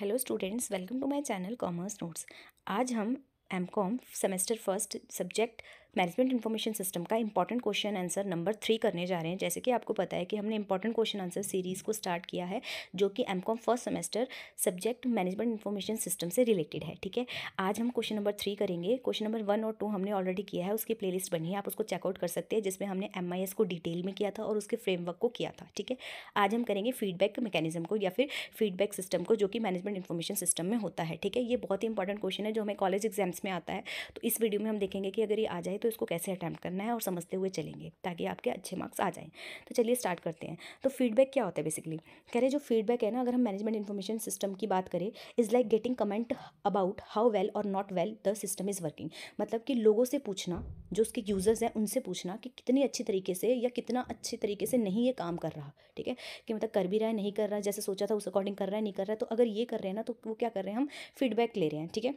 hello students welcome to my channel commerce notes आज हम M com semester first subject management information system का important question answer number three करने जा रहे हैं जैसे कि आपको पता है कि हमने इंपॉर्टेंट क्वेश्चन आंसर सीरीज़ को स्टार्ट किया है जो कि M com first semester subject management information system से रिलेटेड है ठीक है आज हम क्वेश्चन नंबर थ्री करेंगे क्वेश्चन नंबर वन और टू हमने ऑलरेडी किया है उसकी प्ले बनी है आप उसको चेकआउट कर सकते हैं जिसमें हमने एम को डिटेल में किया था और उसके फ्रेमवर्क को किया था ठीक है आज हम करेंगे फीडबैक मैकेनिज्म को या फिर फीडबैक सिस्टम को जो कि मैनेजमेंट इन्फॉर्मेशन सिस्टम में होता है ठीक है ये बहुत ही इंपॉर्टेंट क्वेश्चन है जो हमें कॉलेज एग्जाम्स में आता है तो इस वीडियो में हम देखेंगे कि अगर ये आ जाए तो इसको कैसे अटैम्प्ट करना है और समझते हुए चलेंगे ताकि आपके अच्छे मार्क्स आ जाएँ तो चलिए स्टार्ट करते हैं तो फीडबैक क्या होता है बेसिकली कह रहे जो फीडबैक है ना अगर हम मैनेजमेंट इन्फॉर्मेशन सिस्टम की बात करें is like getting comment about how well और not well the system is working मतलब कि लोगों से पूछना जो उसके यूज़र्स हैं उनसे पूछना कि कितनी अच्छी तरीके से या कितना अच्छे तरीके से नहीं ये काम कर रहा ठीक है कि मतलब कर भी रहा है नहीं कर रहा है जैसे सोचा था उस अकॉर्डिंग कर रहा है नहीं कर रहा है तो अगर ये कर रहे हैं ना तो वो क्या कर रहे हैं हम फीडबैक ले रहे हैं ठीक है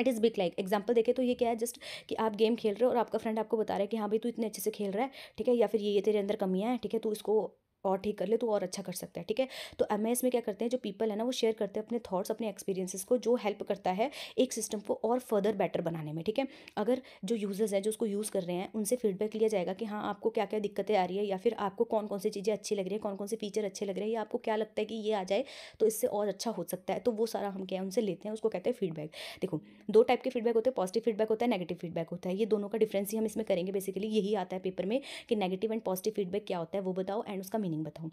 it is big like example देखें तो ये क्या है जस्ट कि आप गेम खेल रहे हो और आपका फ्रेंड आपको बता रहा है कि हाँ भाई तू इतने अच्छे से खेल रहा है ठीक है या फिर ये ये तेरे अंदर कमियाँ हैं ठीक है तू इसको और ठीक कर ले तो और अच्छा कर सकता है ठीक है तो एम में क्या करते हैं जो पीपल है ना वो शेयर करते हैं अपने थॉट्स अपने एक्सपीरियंसेस को जो हेल्प करता है एक सिस्टम को और फर्दर बेटर बनाने में ठीक है अगर जो यूज़र्स हैं जो उसको यूज़ कर रहे हैं उनसे फीडबैक लिया जाएगा कि हाँ आपको क्या क्या दिक्कतें आ रही है या फिर आपको कौन कौन सी चीज़ें अच्छी लग रही है कौन कौन से फीचर अच्छे लग रहे हैं या आपको क्या लगता है कि ये आ जाए तो इससे और अच्छा हो सकता है तो वो सारा हम क्या है उनसे लेते हैं उसको कहते हैं फीडबैक देखो दो टाइप के फीडबैक होते हैं पॉजिटिव फीडबैक होता है नेगेटिव फीडबैक होता है ये दोनों का डिफ्रेंस ही हम इसमें करेंगे बेसिकली यही आता है पेपर में कि नेगेटिव एंड पॉजिटिव फीडबैक क्या होता है वो बताओ एंड उसका मीनिंग बताऊँ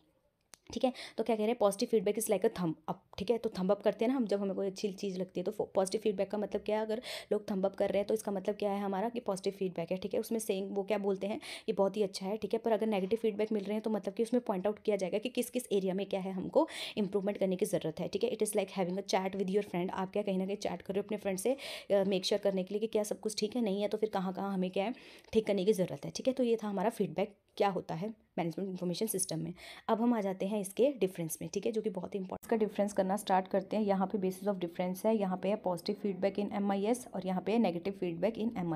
ठीक है तो क्या कह रहे हैं positive feedback is like a thumb up ठीक है तो थम अप करते हैं ना हम जब हमें कोई अच्छी चीज़ लगती है तो पॉजिटिव फीडबैक का मतलब क्या है अगर लोग थम अप कर रहे हैं तो इसका मतलब क्या है हमारा कि पॉजिटिव फीडबैक है ठीक है उसमें सेइंग वो क्या बोलते हैं ये बहुत ही अच्छा है ठीक है पर अगर नेगेटिव फीडबैक मिल रहे हैं तो मतलब कि उसमें पॉइंट आउट किया जाएगा कि किस किस एरिया में क्या है हमको इंप्रूवमेंट करने की ज़रूरत है ठीक है it is like having a chat with your friend आप क्या कहीं ना कहीं चैट करो अपने फ्रेंड से मेक श्योर करने के लिए कि क्या सब कुछ ठीक है नहीं है तो फिर कहाँ कहाँ हमें क्या है ठीक करने की ज़रूरत है ठीक है तो ये था हमारा फीडबैक क्या होता है मैनेजमेंट इन्फॉर्मेशन सिस्टम में अब हम आ जाते हैं इसके डिफरेंस में ठीक है जो कि बहुत ही इंपॉर्टेंट का डिफरेंस करना स्टार्ट करते हैं यहाँ पे बेसिस ऑफ डिफरेंस है यहाँ पे है पॉजिटिव फीडबैक इन एम और यहाँ पे है नेगेटिव फीडबैक इन एम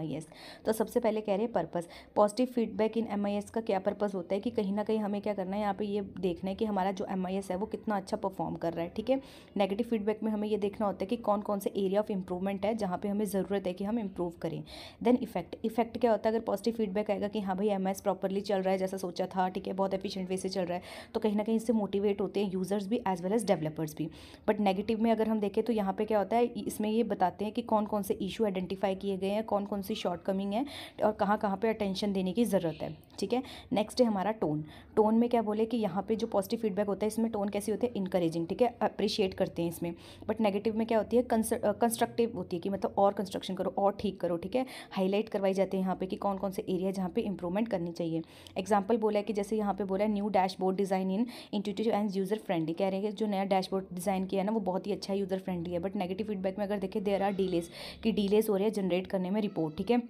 तो सबसे पहले कह रहे हैं purpose positive feedback in M का क्या पर्पज़ होता है कि कहीं ना कहीं हमें क्या करना है यहाँ पे ये देखना है कि हमारा जो एम है वो कितना अच्छा परफॉर्म कर रहा है ठीक है नेगेटिव फीडबैक में हमें यह देखना होता है कि कौन कौन से एरिया ऑफ इंप्रूवमेंट है जहाँ पर हमें ज़रूरत है कि हम इम्प्रूव करें देन इफेक्ट इफेक्ट क्या होता है अगर पॉजिटिव फीडबैक आएगा कि हाँ भाई एम प्रॉपरली चल रहा है जैसा सोचा था ठीक है बहुत एफिशिएंट वे से चल रहा है तो कहीं ना कहीं इससे मोटिवेट होते हैं यूज़र्स भी एज वेल एज़ डेवलपर्स भी बट नेगेटिव में अगर हम देखें तो यहाँ पे क्या होता है इसमें ये बताते हैं कि कौन कौन से इशू आइडेंटिफाई किए गए हैं कौन कौन सी शॉर्ट कमिंग है और कहाँ कहाँ पर अटेंशन देने की ज़रूरत है ठीक है नेक्स्ट है हमारा टोन टोन में क्या बोले कि यहाँ पर जो पॉजिटिव फीडबैक होता है इसमें टोन कैसी होती है इंकरेजिंग ठीक है अप्रिशिएट करते हैं इसमें बट नेगेटिव में क्या होती है कंस्ट्रक्टिव होती है कि मतलब और कंस्ट्रक्शन करो और ठीक करो ठीक है हाईलाइट करवाई जाते हैं यहाँ पे कि कौन कौन से एरिया जहाँ पे इंप्रूवमेंट करनी चाहिए एग्जाम्पल बोला है कि जैसे यहाँ पे बोला है new dashboard design in intuitive and user friendly कह रहे हैं कि जो नया डैशबोर्ड डिज़ाइन किया है ना वो बहुत ही अच्छा यूज़र फ्रेंडली है बट नेगेटिव फीडबैक में अगर देखें देर आर डीलेस कि डीलेस हो रही है जनरेट करने में रिपोर्ट ठीक है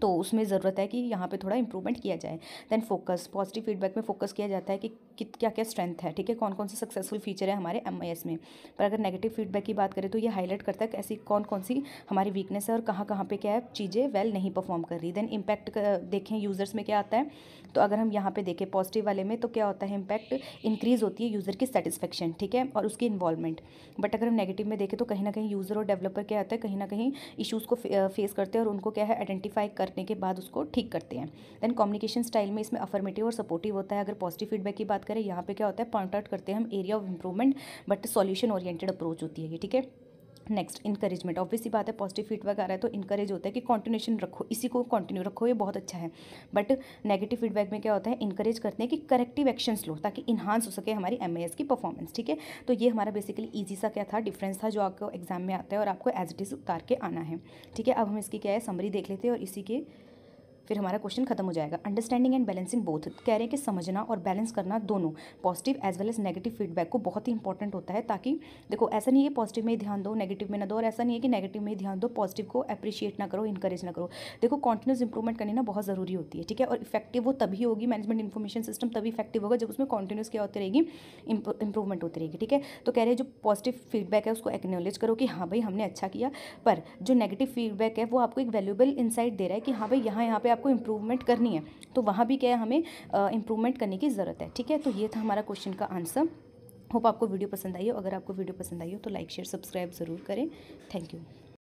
तो उसमें ज़रूरत है कि यहाँ पे थोड़ा इंप्रूवमेंट किया जाए दैन फोकस पॉजिटिव फीडबैक में फोकस किया जाता है कि क्या क्या स्ट्रेंथ है ठीक है कौन कौन से सक्सेसफुल फीचर है हमारे एम में पर अगर नेगेटिव फीडबैक की बात करें तो ये हाईलाइट करता है कि ऐसी कौन कौन सी हमारी वीकनेस है और कहाँ कहाँ पे क्या है चीज़ें वेल नहीं परफॉर्म कर रही देन इम्पैक्ट देखें यूज़र्स में क्या आता है तो अगर हम यहाँ पे देखें पॉजिटिव वाले में तो क्या होता है इम्पैक्ट इंक्रीज़ होती है यूज़र की सेटिस्फेक्शन ठीक है और उसकी इन्वॉलमेंट बट अगर हम नेगेटिव में देखें तो कहीं ना कहीं यूज़र और डेवलपर क्या आता है कहीं ना कहीं इशूज़ को फेस करते हैं और उनको क्या है आइडेंटिफाई करने के बाद उसको ठीक करते हैं देन कम्युनिकेशन स्टाइल में इसमें अफर्मेटिव और सपोर्टिव होता है अगर पॉजिटिव फीडबैक की बात करें यहाँ पे क्या होता है पॉइंट आउट करते हैं हम area of improvement but solution oriented approach होती है ये ठीक है नेक्स्ट इंकरेजमेंट ऑब्वियसली बात है पॉजिटिव फीडबैक आ रहा है तो इंकरेज होता है कि कॉन्टिन्यूशन रखो इसी को कंटिन्यू रखो ये बहुत अच्छा है बट नेगेटिव फीडबैक में क्या होता है इंकरेज करते हैं कि करेक्टिव एक्शंस लो ताकि इन्हांस हो सके हमारी एम की परफॉर्मेंस ठीक है तो ये हमारा बेसिकली ईजी सा क्या था डिफ्रेंस था जो आपको एग्जाम में आता है और आपको एज इट इज़ उतार के आना है ठीक है अब हम इसकी क्या है समरी देख लेते हैं और इसी के फिर हमारा क्वेश्चन खत्म हो जाएगा अंडरस्टैंडिंग एंड बैलेंसिंग बोथ कह रहे हैं कि समझना और बैलेंस करना दोनों positive as well as negative feedback को बहुत ही इंपॉर्टेंट होता है ताकि देखो ऐसा नहीं है पॉजिटिव में ही ध्यान दो नेगेटिव में ना दो और ऐसा नहीं है कि नेगेटिव में ही ध्यान दो पॉजिटिव को अप्रिशिएट ना करो इंकरेज ना करो देखो कॉन्टिन्यूस इंप्रूवमेंट करनी ना बहुत ज़रूरी होती है ठीक है और इफेक्टिव वो तभी होगी मैनेजमेंट इन्फॉर्मेशन सिस्टम तभी इफेक्टिव होगा जब उसमें कॉन्टिन्यूस क्या होती रहेगी इंप्रूवमेंट होती रहेगी ठीक है तो कह रहे हैं जो पॉजिटिव फीडबैक है उसको एक्नोलेज करो कि हाँ भाई हमने अच्छा किया पर जो नेगेटिव फीडबैक है वो आपको एक वैल्यूबल इंसाइट दे रहा है कि हाँ भाई यहाँ यहाँ पे आपको इम्प्रूवमेंट करनी है तो वहाँ भी क्या है हमें इम्प्रूवमेंट करने की ज़रूरत है ठीक है तो ये था हमारा क्वेश्चन का आंसर होप आपको वीडियो पसंद आई हो अगर आपको वीडियो पसंद आई हो तो लाइक शेयर सब्सक्राइब ज़रूर करें थैंक यू